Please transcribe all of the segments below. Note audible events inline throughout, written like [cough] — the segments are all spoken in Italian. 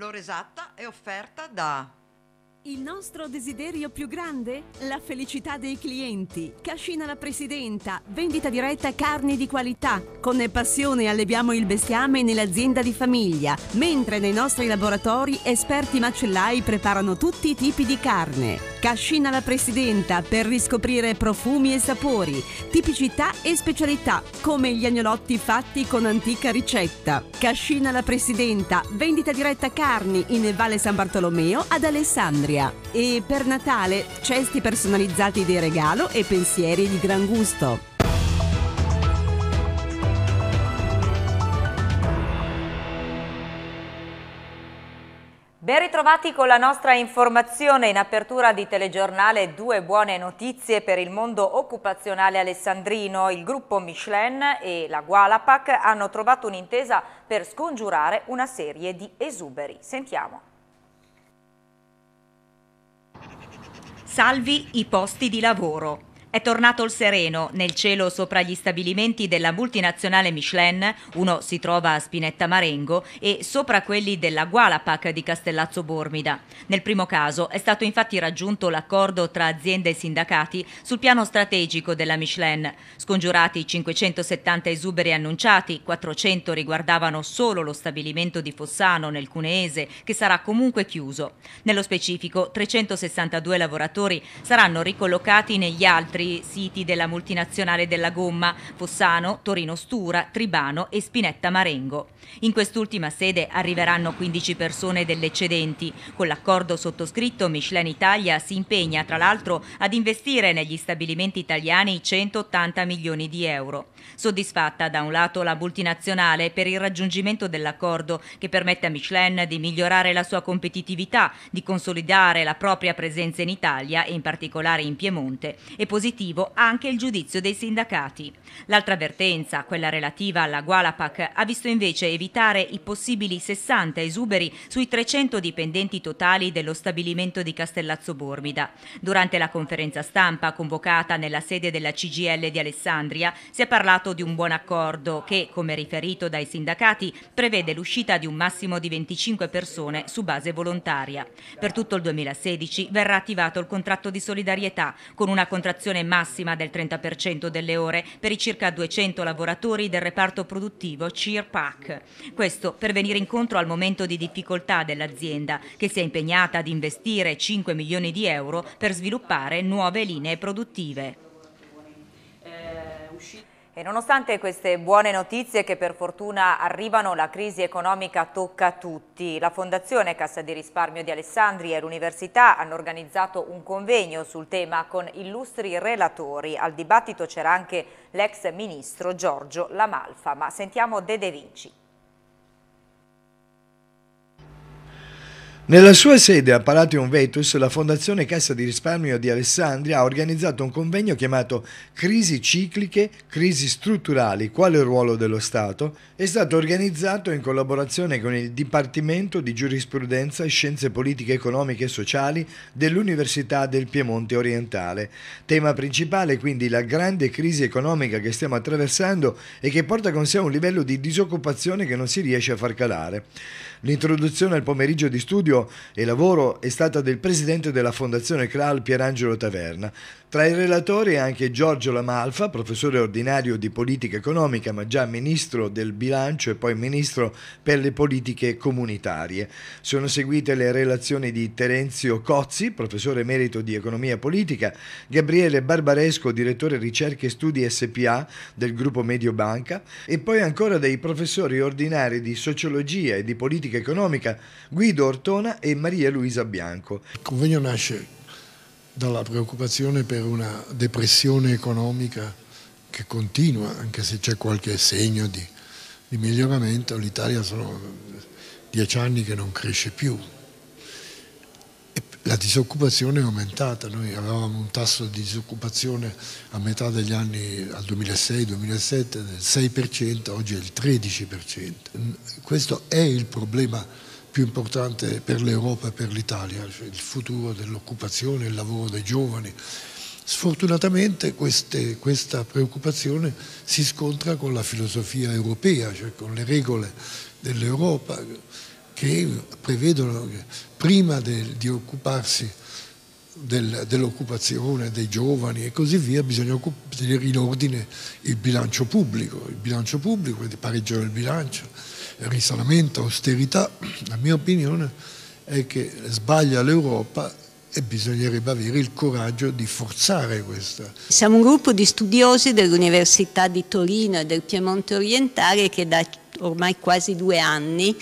L'ora esatta è offerta da il nostro desiderio più grande? La felicità dei clienti. Cascina la Presidenta, vendita diretta carni di qualità. Con passione alleviamo il bestiame nell'azienda di famiglia, mentre nei nostri laboratori esperti macellai preparano tutti i tipi di carne. Cascina la Presidenta per riscoprire profumi e sapori, tipicità e specialità, come gli agnolotti fatti con antica ricetta. Cascina la Presidenta, vendita diretta carni in Valle San Bartolomeo ad Alessandria. E per Natale, cesti personalizzati di regalo e pensieri di gran gusto. Ben ritrovati con la nostra informazione in apertura di telegiornale due buone notizie per il mondo occupazionale alessandrino. Il gruppo Michelin e la Gualapac hanno trovato un'intesa per scongiurare una serie di esuberi. Sentiamo. Salvi i posti di lavoro. È tornato il sereno nel cielo sopra gli stabilimenti della multinazionale Michelin, uno si trova a Spinetta Marengo, e sopra quelli della Gualapac di Castellazzo Bormida. Nel primo caso è stato infatti raggiunto l'accordo tra aziende e sindacati sul piano strategico della Michelin. Scongiurati i 570 esuberi annunciati, 400 riguardavano solo lo stabilimento di Fossano nel Cuneese, che sarà comunque chiuso. Nello specifico, 362 lavoratori saranno ricollocati negli altri altri siti della multinazionale della gomma Fossano, Torino Stura, Tribano e Spinetta Marengo. In quest'ultima sede arriveranno 15 persone delle eccedenti. Con l'accordo sottoscritto Michelin Italia si impegna tra l'altro ad investire negli stabilimenti italiani 180 milioni di euro. Soddisfatta da un lato la multinazionale per il raggiungimento dell'accordo che permette a Michelin di migliorare la sua competitività, di consolidare la propria presenza in Italia e in particolare in Piemonte e positivamente positivo anche il giudizio dei sindacati. L'altra avvertenza, quella relativa alla Gualapac, ha visto invece evitare i possibili 60 esuberi sui 300 dipendenti totali dello stabilimento di Castellazzo Bormida. Durante la conferenza stampa convocata nella sede della CGL di Alessandria si è parlato di un buon accordo che, come riferito dai sindacati, prevede l'uscita di un massimo di 25 persone su base volontaria. Per tutto il 2016 verrà attivato il contratto di solidarietà con una contrazione riduzione massima del 30% delle ore per i circa 200 lavoratori del reparto produttivo CIRPAC. Questo per venire incontro al momento di difficoltà dell'azienda che si è impegnata ad investire 5 milioni di euro per sviluppare nuove linee produttive. E nonostante queste buone notizie che per fortuna arrivano, la crisi economica tocca a tutti. La Fondazione Cassa di Risparmio di Alessandria e l'Università hanno organizzato un convegno sul tema con illustri relatori. Al dibattito c'era anche l'ex ministro Giorgio Lamalfa, ma sentiamo De De Vinci. Nella sua sede a Palatium Vetus, la Fondazione Cassa di Risparmio di Alessandria ha organizzato un convegno chiamato Crisi cicliche, crisi strutturali, quale ruolo dello Stato? È stato organizzato in collaborazione con il Dipartimento di Giurisprudenza e Scienze Politiche, Economiche e Sociali dell'Università del Piemonte Orientale. Tema principale quindi la grande crisi economica che stiamo attraversando e che porta con sé un livello di disoccupazione che non si riesce a far calare. L'introduzione al pomeriggio di studio e Lavoro è stata del presidente della Fondazione CRAL Pierangelo Taverna. Tra i relatori anche Giorgio Lamalfa, professore ordinario di politica economica, ma già ministro del bilancio e poi ministro per le politiche comunitarie. Sono seguite le relazioni di Terenzio Cozzi, professore emerito di economia politica, Gabriele Barbaresco, direttore ricerche e studi SPA del gruppo Mediobanca, e poi ancora dei professori ordinari di sociologia e di politica economica Guido Ortona Anna e Maria Luisa Bianco. Il convegno nasce dalla preoccupazione per una depressione economica che continua, anche se c'è qualche segno di, di miglioramento. L'Italia sono dieci anni che non cresce più. la disoccupazione è aumentata, noi avevamo un tasso di disoccupazione a metà degli anni, al 2006-2007, del 6%, oggi è il 13%. Questo è il problema più importante per l'Europa e per l'Italia, cioè il futuro dell'occupazione, il lavoro dei giovani. Sfortunatamente queste, questa preoccupazione si scontra con la filosofia europea, cioè con le regole dell'Europa che prevedono che prima de, di occuparsi del, dell'occupazione dei giovani e così via bisogna tenere in ordine il bilancio pubblico, il bilancio pubblico, il pareggio del bilancio risanamento, austerità, la mia opinione è che sbaglia l'Europa e bisognerebbe avere il coraggio di forzare questa. Siamo un gruppo di studiosi dell'Università di Torino e del Piemonte orientale che da ormai quasi due anni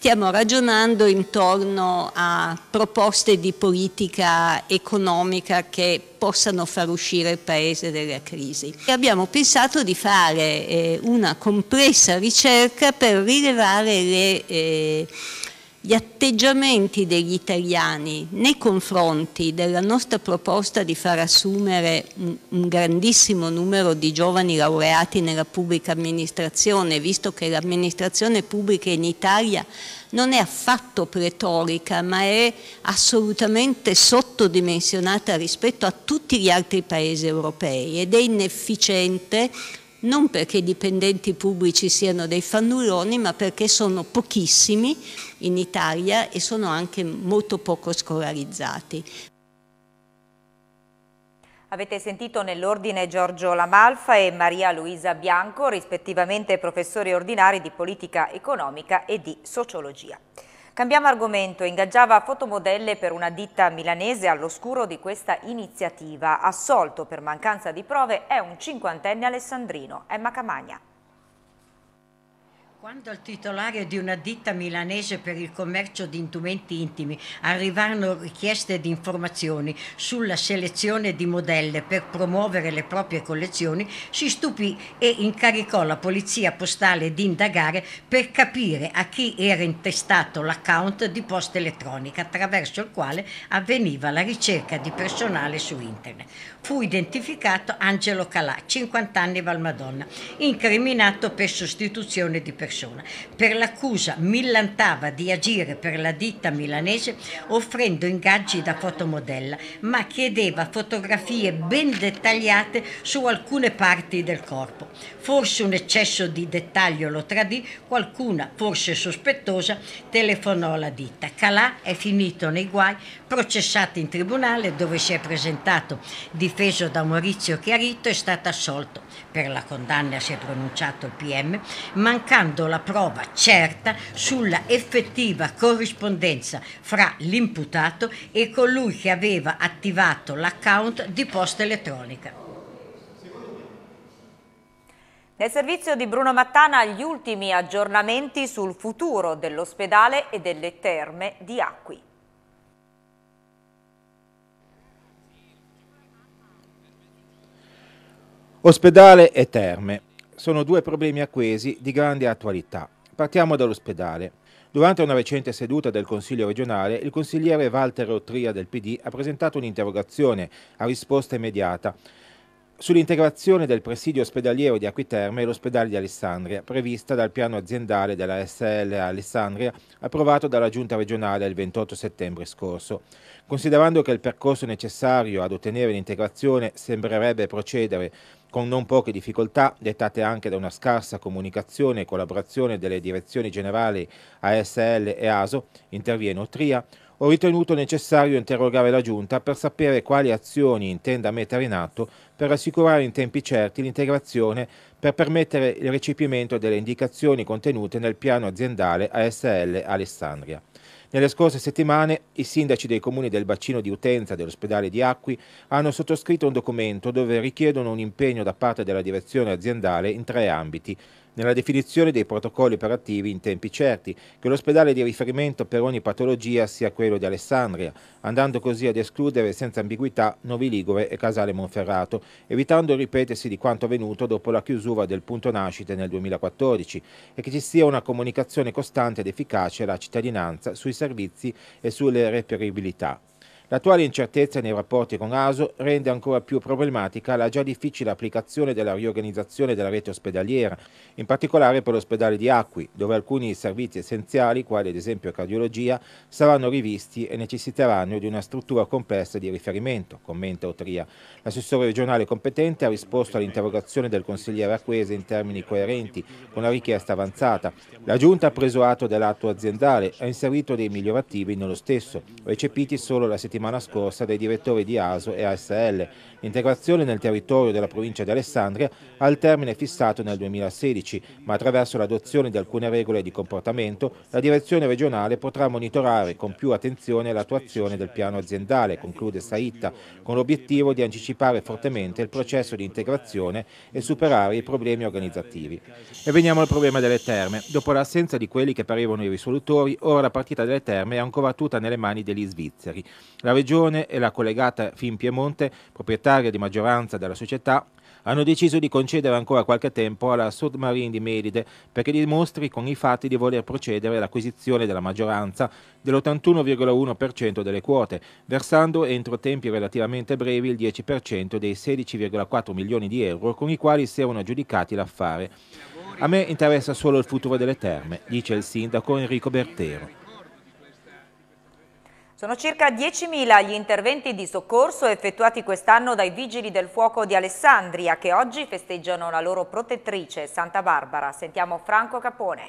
stiamo ragionando intorno a proposte di politica economica che possano far uscire il Paese dalla crisi. E abbiamo pensato di fare eh, una complessa ricerca per rilevare le... Eh, gli atteggiamenti degli italiani nei confronti della nostra proposta di far assumere un grandissimo numero di giovani laureati nella pubblica amministrazione, visto che l'amministrazione pubblica in Italia non è affatto pretorica, ma è assolutamente sottodimensionata rispetto a tutti gli altri paesi europei ed è inefficiente non perché i dipendenti pubblici siano dei fannulloni, ma perché sono pochissimi in Italia e sono anche molto poco scolarizzati. Avete sentito nell'ordine Giorgio Lamalfa e Maria Luisa Bianco, rispettivamente professori ordinari di politica economica e di sociologia. Cambiamo argomento, ingaggiava fotomodelle per una ditta milanese all'oscuro di questa iniziativa. Assolto per mancanza di prove è un cinquantenne alessandrino, Emma Camagna. Quando al titolare di una ditta milanese per il commercio di indumenti intimi arrivarono richieste di informazioni sulla selezione di modelle per promuovere le proprie collezioni, si stupì e incaricò la polizia postale di indagare per capire a chi era intestato l'account di posta elettronica attraverso il quale avveniva la ricerca di personale su internet. Fu identificato Angelo Calà, 50 anni Valmadonna, incriminato per sostituzione di personale persona. Per l'accusa millantava di agire per la ditta milanese offrendo ingaggi da fotomodella, ma chiedeva fotografie ben dettagliate su alcune parti del corpo. Forse un eccesso di dettaglio lo tradì, qualcuna, forse sospettosa, telefonò alla ditta. Calà è finito nei guai, processato in tribunale dove si è presentato difeso da Maurizio Chiarito, è stato assolto. Per la condanna si è pronunciato il PM, mancando dando la prova certa sulla effettiva corrispondenza fra l'imputato e colui che aveva attivato l'account di posta elettronica. Nel servizio di Bruno Mattana gli ultimi aggiornamenti sul futuro dell'ospedale e delle terme di Acqui. Ospedale e terme sono due problemi acquesi di grande attualità. Partiamo dall'ospedale. Durante una recente seduta del Consiglio regionale, il consigliere Walter Ottria del PD ha presentato un'interrogazione a risposta immediata sull'integrazione del presidio ospedaliero di Acquiterme e l'ospedale di Alessandria, prevista dal piano aziendale della SL Alessandria, approvato dalla Giunta regionale il 28 settembre scorso. Considerando che il percorso necessario ad ottenere l'integrazione sembrerebbe procedere con non poche difficoltà, dettate anche da una scarsa comunicazione e collaborazione delle direzioni generali ASL e ASO, interviene Otria, ho ritenuto necessario interrogare la Giunta per sapere quali azioni intenda mettere in atto per assicurare in tempi certi l'integrazione per permettere il recepimento delle indicazioni contenute nel piano aziendale ASL Alessandria. Nelle scorse settimane i sindaci dei comuni del bacino di utenza dell'ospedale di Acqui hanno sottoscritto un documento dove richiedono un impegno da parte della direzione aziendale in tre ambiti nella definizione dei protocolli operativi in tempi certi, che l'ospedale di riferimento per ogni patologia sia quello di Alessandria, andando così ad escludere senza ambiguità Novi Ligure e Casale Monferrato, evitando il ripetersi di quanto avvenuto dopo la chiusura del punto nascite nel 2014 e che ci sia una comunicazione costante ed efficace alla cittadinanza sui servizi e sulle reperibilità. L'attuale incertezza nei rapporti con ASO rende ancora più problematica la già difficile applicazione della riorganizzazione della rete ospedaliera, in particolare per l'ospedale di Acqui, dove alcuni servizi essenziali, quali ad esempio cardiologia, saranno rivisti e necessiteranno di una struttura complessa di riferimento, commenta Otria. L'assessore regionale competente ha risposto all'interrogazione del consigliere Acquese in termini coerenti con la richiesta avanzata. La Giunta ha preso atto dell'atto aziendale e ha inserito dei migliorativi nello stesso, recepiti solo la settimana settimana scorsa dai direttori di ASO e ASL, l'integrazione nel territorio della provincia di Alessandria ha il termine fissato nel 2016, ma attraverso l'adozione di alcune regole di comportamento la direzione regionale potrà monitorare con più attenzione l'attuazione del piano aziendale, conclude Saitta, con l'obiettivo di anticipare fortemente il processo di integrazione e superare i problemi organizzativi. E veniamo al problema delle terme. Dopo l'assenza di quelli che parevano i risolutori, ora la partita delle terme è ancora tutta nelle mani degli svizzeri. La la Regione e la collegata Finpiemonte, proprietaria di maggioranza della società, hanno deciso di concedere ancora qualche tempo alla Submarine di Melide perché dimostri con i fatti di voler procedere all'acquisizione della maggioranza dell'81,1% delle quote, versando entro tempi relativamente brevi il 10% dei 16,4 milioni di euro con i quali si erano aggiudicati l'affare. A me interessa solo il futuro delle terme, dice il sindaco Enrico Bertero. Sono circa 10.000 gli interventi di soccorso effettuati quest'anno dai Vigili del Fuoco di Alessandria che oggi festeggiano la loro protettrice Santa Barbara. Sentiamo Franco Capone.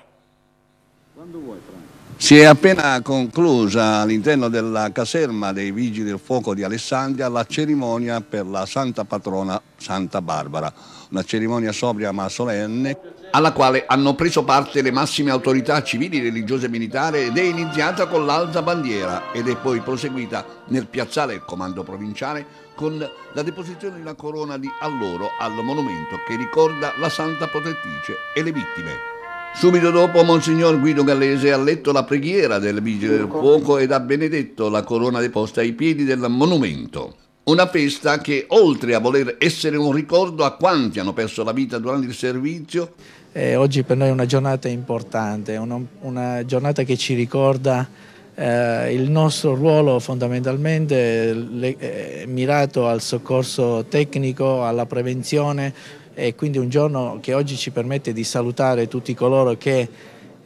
Quando vuoi Franco? Si è appena conclusa all'interno della caserma dei Vigili del Fuoco di Alessandria la cerimonia per la Santa Patrona Santa Barbara, una cerimonia sobria ma solenne alla quale hanno preso parte le massime autorità civili, religiose e militari ed è iniziata con l'alza bandiera ed è poi proseguita nel piazzale del comando provinciale con la deposizione di una corona di alloro al monumento che ricorda la santa protettrice e le vittime. Subito dopo Monsignor Guido Gallese ha letto la preghiera del Vigile del Fuoco ed ha benedetto la corona deposta ai piedi del monumento. Una festa che, oltre a voler essere un ricordo a quanti hanno perso la vita durante il servizio, eh, oggi per noi è una giornata importante, una, una giornata che ci ricorda eh, il nostro ruolo fondamentalmente le, eh, mirato al soccorso tecnico, alla prevenzione e quindi un giorno che oggi ci permette di salutare tutti coloro che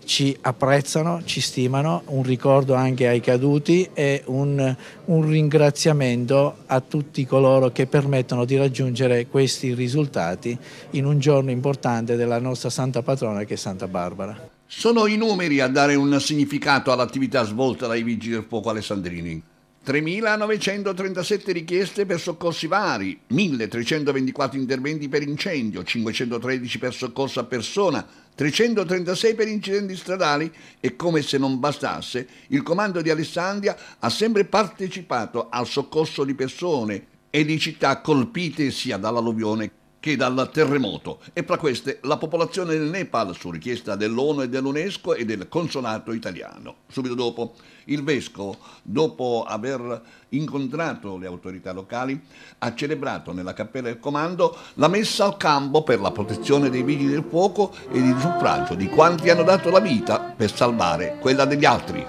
ci apprezzano, ci stimano, un ricordo anche ai caduti e un, un, ringraziamento a tutti coloro che permettono di raggiungere questi risultati in un giorno importante della nostra santa patrona che è Santa Barbara. Sono i numeri a dare un significato all'attività svolta dai vigili del fuoco alessandrini. 3.937 richieste per soccorsi vari, 1.324 interventi per incendio, 513 per soccorso a persona, 336 per incidenti stradali e come se non bastasse, il comando di Alessandria ha sempre partecipato al soccorso di persone e di città colpite sia dall'alluvione che dal terremoto e fra queste la popolazione del Nepal su richiesta dell'ONU e dell'UNESCO e del consolato italiano. Subito dopo il vescovo, dopo aver incontrato le autorità locali, ha celebrato nella cappella del comando la messa al campo per la protezione dei vigili del fuoco e il suffragio di quanti hanno dato la vita per salvare quella degli altri.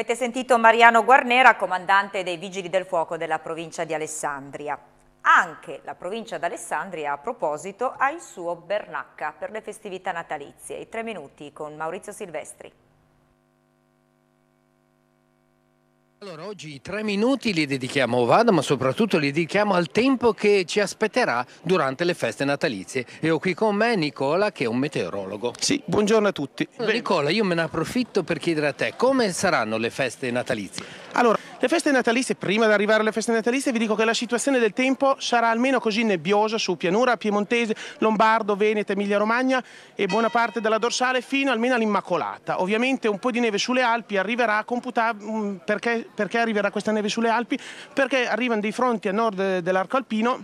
Avete sentito Mariano Guarnera, comandante dei Vigili del Fuoco della provincia di Alessandria. Anche la provincia d'Alessandria, a proposito, ha il suo Bernacca per le festività natalizie. I tre minuti con Maurizio Silvestri. Allora, oggi i tre minuti li dedichiamo a Ovada, ma soprattutto li dedichiamo al tempo che ci aspetterà durante le feste natalizie. E ho qui con me Nicola, che è un meteorologo. Sì, buongiorno a tutti. Allora, Nicola, io me ne approfitto per chiedere a te come saranno le feste natalizie. Allora, le feste natalizie, prima di arrivare alle feste natalizie, vi dico che la situazione del tempo sarà almeno così nebbiosa su pianura piemontese, lombardo, veneta, Emilia-Romagna e buona parte della dorsale fino almeno all'Immacolata. Ovviamente un po' di neve sulle Alpi arriverà computa... Mm, perché, perché arriverà questa neve sulle Alpi? Perché arrivano dei fronti a nord eh, dell'arco alpino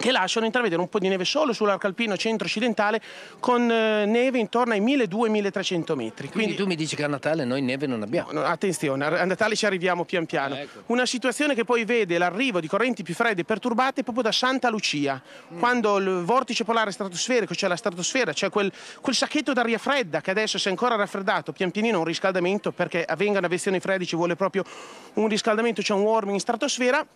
che lasciano intravedere un po' di neve solo sull'arco alpino centro-occidentale con eh, neve intorno ai 1200-1300 metri. Quindi, Quindi, tu mi dici che a Natale noi neve non abbiamo. No, attenzione, a Natale ci arriviamo pian piano. Eh, ecco. Una situazione che poi vede l'arrivo di correnti più fredde e perturbate proprio da Santa Lucia, mm. quando il vortice polare stratosferico, cioè la stratosfera, cioè quel, quel sacchetto d'aria fredda che adesso si è ancora raffreddato, pian pianino un riscaldamento perché avvenga avvengano avversioni fredde ci vuole proprio un riscaldamento, cioè un warming in stratosfera,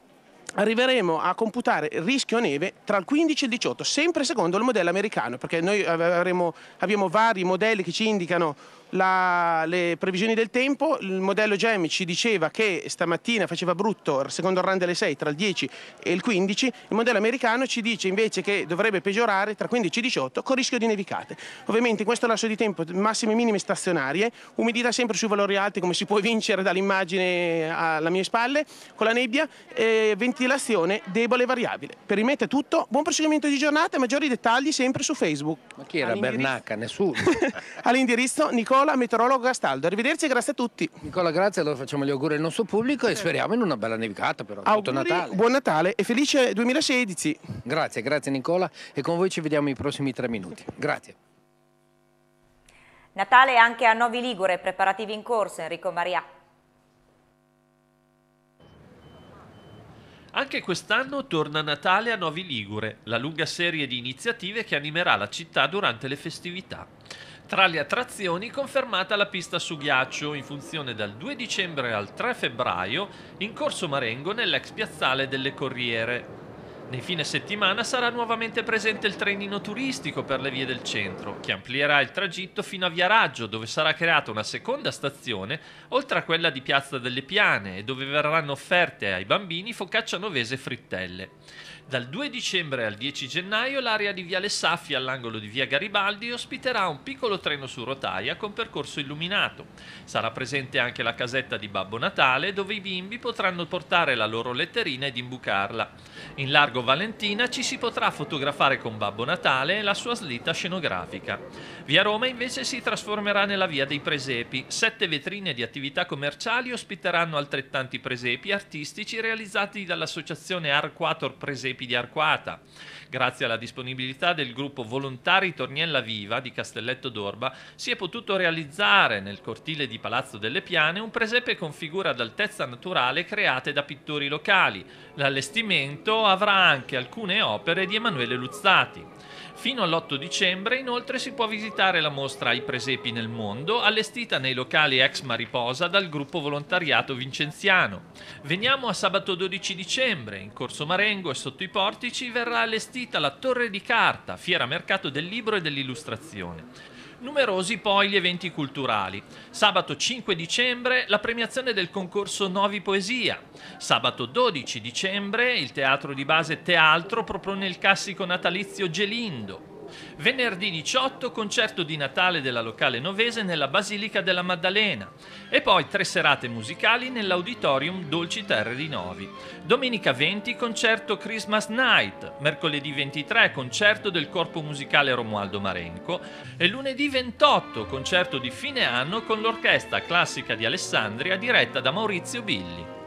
arriveremo a computare il rischio neve tra il 15 e il 18, sempre secondo il modello americano, perché noi avremo, abbiamo vari modelli che ci indicano la, le previsioni del tempo, il modello GEM ci diceva che stamattina faceva brutto, secondo il RAN delle 6, tra il 10 e il 15, il modello americano ci dice invece che dovrebbe peggiorare tra 15 e 18 con rischio di nevicate. Ovviamente in questo lasso di tempo massime e minime stazionarie, umidità sempre su valori alti come si può vincere dall'immagine alla mia spalle, con la nebbia, eh, ventilazione debole e variabile. Per rimettere tutto, buon proseguimento di giornata e maggiori dettagli sempre su Facebook. Ma chi era Bernacca? Nessuno. [laughs] All'indirizzo Nicola Nicola, meteorologo Gastaldo. Arrivederci e grazie a tutti. Nicola, grazie, allora facciamo gli auguri al nostro pubblico e speriamo in una bella nevicata però. Auguri, tutto Natale. Buon Natale e felice 2016. Grazie, grazie Nicola e con voi ci vediamo i prossimi tre minuti. Grazie. Natale anche a Novi Ligure, preparativi in corso, Enrico Maria. Anche quest'anno torna Natale a Novi Ligure, la lunga serie di iniziative che animerà la città durante le festività. Tra le attrazioni confermata la pista su ghiaccio in funzione dal 2 dicembre al 3 febbraio in Corso Marengo nell'ex piazzale delle Corriere. Nei fine settimana sarà nuovamente presente il trenino turistico per le vie del centro, che amplierà il tragitto fino a Via Raggio, dove sarà creata una seconda stazione, oltre a quella di Piazza delle Piane, e dove verranno offerte ai bambini focaccia novese e frittelle. Dal 2 dicembre al 10 gennaio l'area di Viale Saffi all'angolo di Via Garibaldi ospiterà un piccolo treno su rotaia con percorso illuminato. Sarà presente anche la casetta di Babbo Natale dove i bimbi potranno portare la loro letterina ed imbucarla. In largo Largo Valentina ci si potrà fotografare con Babbo Natale e la sua slitta scenografica. Via Roma invece si trasformerà nella Via dei Presepi. Sette vetrine di attività commerciali ospiteranno altrettanti presepi artistici realizzati dall'associazione Arquator Presepi di Arquata. Grazie alla disponibilità del gruppo Volontari Torniella Viva di Castelletto d'Orba si è potuto realizzare nel cortile di Palazzo delle Piane un presepe con figure ad altezza naturale create da pittori locali. L'allestimento avrà anche alcune opere di Emanuele Luzzati. Fino all'8 dicembre inoltre si può visitare la mostra I presepi nel mondo, allestita nei locali ex Mariposa dal gruppo volontariato vincenziano. Veniamo a sabato 12 dicembre, in Corso Marengo e sotto i portici verrà allestita imbastita la Torre di Carta, fiera mercato del libro e dell'illustrazione. Numerosi poi gli eventi culturali. Sabato 5 dicembre la premiazione del concorso Novi Poesia. Sabato 12 dicembre il teatro di base Teatro propone il classico natalizio Gelindo. Venerdì 18 concerto di Natale della locale novese nella Basilica della Maddalena e poi tre serate musicali nell'Auditorium Dolci Terre di Novi. Domenica 20 concerto Christmas Night, mercoledì 23 concerto del corpo musicale Romualdo Marenco e lunedì 28 concerto di fine anno con l'orchestra classica di Alessandria diretta da Maurizio Billi.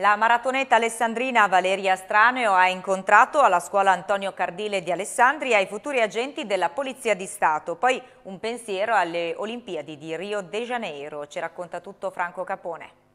La maratoneta alessandrina Valeria Straneo ha incontrato alla scuola Antonio Cardile di Alessandria i futuri agenti della Polizia di Stato, poi un pensiero alle Olimpiadi di Rio de Janeiro, ci racconta tutto Franco Capone.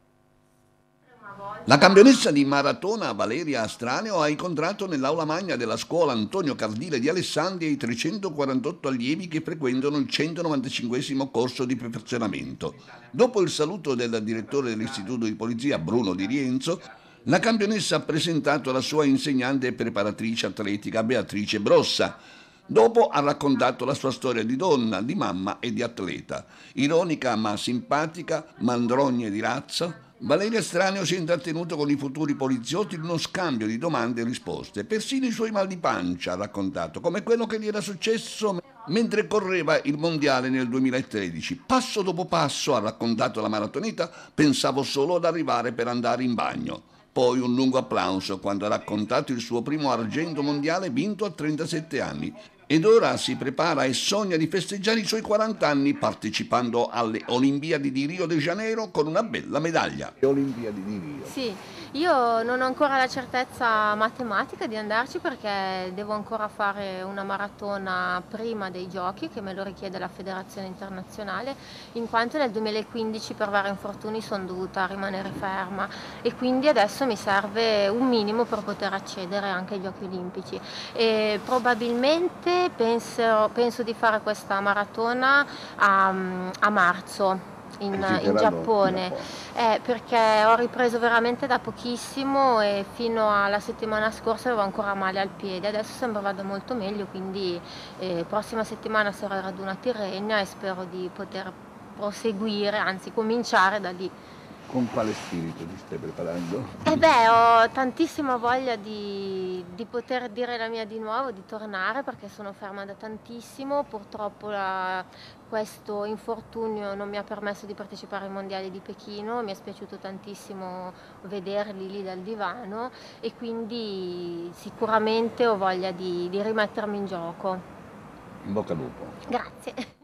La campionessa di maratona Valeria Astraneo ha incontrato nell'aula magna della scuola Antonio Cardile di Alessandria i 348 allievi che frequentano il 195 corso di perfezionamento. Dopo il saluto del direttore dell'istituto di polizia Bruno Di Rienzo, la campionessa ha presentato la sua insegnante e preparatrice atletica Beatrice Brossa. Dopo ha raccontato la sua storia di donna, di mamma e di atleta, ironica ma simpatica, mandrogne di razza, Valerio Estraneo si è intrattenuto con i futuri poliziotti in uno scambio di domande e risposte. Persino i suoi mal di pancia ha raccontato, come quello che gli era successo mentre correva il mondiale nel 2013. Passo dopo passo, ha raccontato la maratoneta, pensavo solo ad arrivare per andare in bagno. Poi un lungo applauso quando ha raccontato il suo primo argento mondiale vinto a 37 anni ed ora si prepara e sogna di festeggiare i suoi 40 anni partecipando alle Olimpiadi di Rio de Janeiro con una bella medaglia. Le Olimpiadi di Rio. Sì, io non ho ancora la certezza matematica di andarci perché devo ancora fare una maratona prima dei giochi che me lo richiede la Federazione Internazionale in quanto nel 2015 per vari infortuni sono dovuta rimanere ferma e quindi adesso mi serve un minimo per poter accedere anche ai giochi olimpici e probabilmente penso, penso di fare questa maratona a, a marzo. In, in, Giappone eh, perché ho ripreso veramente da pochissimo e fino alla settimana scorsa avevo ancora male al piede adesso sembra vada molto meglio quindi eh, prossima settimana sarò raduna Tirrenia e spero di poter proseguire anzi cominciare da lì con quale spirito ti stai preparando? Eh beh, ho tantissima voglia di, di, poter dire la mia di nuovo, di tornare perché sono ferma da tantissimo. Purtroppo la, questo infortunio non mi ha permesso di partecipare ai mondiali di Pechino, mi è spiaciuto tantissimo vederli lì dal divano e quindi sicuramente ho voglia di, di rimettermi in gioco. In bocca al lupo. Grazie.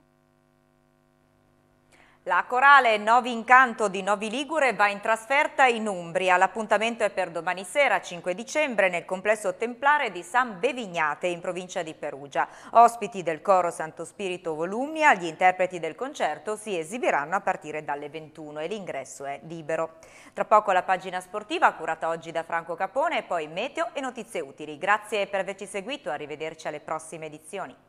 La corale Novi Incanto di Novi Ligure va in trasferta in Umbria. L'appuntamento è per domani sera, 5 dicembre, nel complesso templare di San Bevignate, in provincia di Perugia. Ospiti del coro Santo Spirito Volumnia, gli interpreti del concerto si esibiranno a partire dalle 21 e l'ingresso è libero. Tra poco la pagina sportiva, curata oggi da Franco Capone, e poi meteo e notizie utili. Grazie per averci seguito, arrivederci alle prossime edizioni.